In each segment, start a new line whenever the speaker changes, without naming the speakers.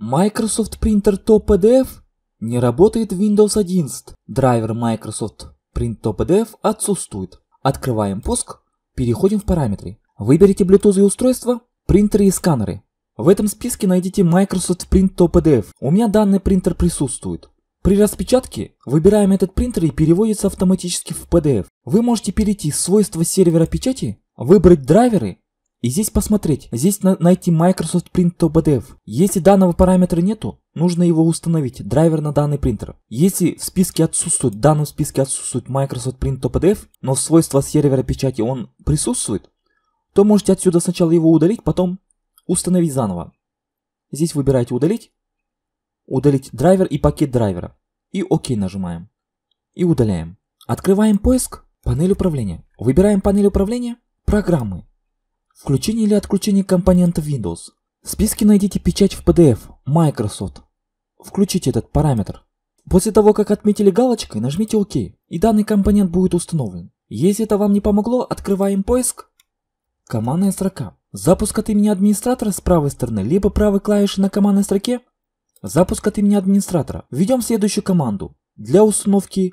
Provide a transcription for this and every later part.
Microsoft Printer Top PDF не работает в Windows 11. Драйвер Microsoft Print Top PDF отсутствует. Открываем пуск, переходим в параметры. Выберите Bluetooth и устройство, принтеры и сканеры. В этом списке найдите Microsoft Print Top PDF. У меня данный принтер присутствует. При распечатке выбираем этот принтер и переводится автоматически в PDF. Вы можете перейти в свойства сервера печати, выбрать драйверы и здесь посмотреть, здесь на найти Microsoft Print to BDF. Если данного параметра нету, нужно его установить, драйвер на данный принтер. Если в списке отсутствует, в данном списке отсутствует Microsoft Print to BDF, но в свойства сервера печати он присутствует, то можете отсюда сначала его удалить, потом установить заново. Здесь выбираете удалить, удалить драйвер и пакет драйвера. И ОК нажимаем. И удаляем. Открываем поиск, панель управления. Выбираем панель управления, программы. Включение или отключение компонента Windows. В списке найдите печать в PDF Microsoft. Включите этот параметр. После того, как отметили галочкой, нажмите ОК, и данный компонент будет установлен. Если это вам не помогло, открываем поиск. Командная строка. Запуск от имени администратора с правой стороны, либо правой клавишей на командной строке. Запуск от имени администратора. Введем следующую команду. Для установки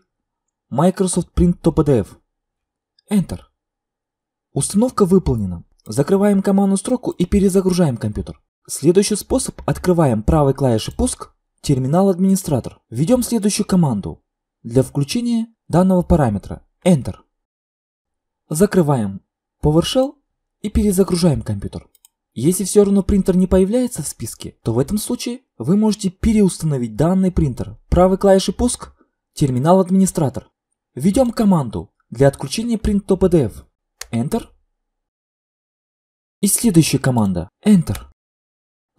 Microsoft Print to PDF. Enter. Установка выполнена. Закрываем командную строку и перезагружаем компьютер. Следующий способ – открываем правой клавишей «Пуск» терминал администратор. Введем следующую команду для включения данного параметра Enter. Закрываем PowerShell и перезагружаем компьютер. Если все равно принтер не появляется в списке, то в этом случае вы можете переустановить данный принтер. Правой клавишей «Пуск» – терминал администратор. Введем команду для отключения print to Enter – и следующая команда Enter.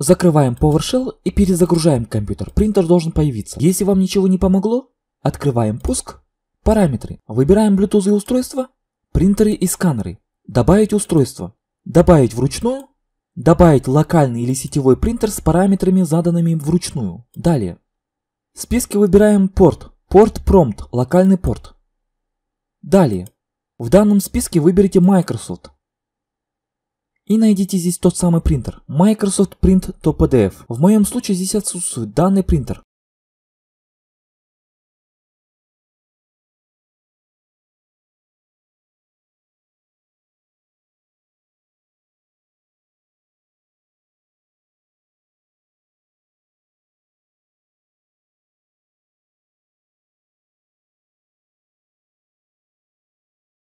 Закрываем PowerShell и перезагружаем компьютер. Принтер должен появиться. Если вам ничего не помогло, открываем пуск, параметры, выбираем Bluetooth и устройство, принтеры и сканеры, добавить устройство, добавить вручную, добавить локальный или сетевой принтер с параметрами, заданными вручную. Далее. В списке выбираем порт, порт Prompt, локальный порт. Далее. В данном списке выберите Microsoft. И найдите здесь тот самый принтер. Microsoft Print to PDF. В моем случае здесь отсутствует данный принтер.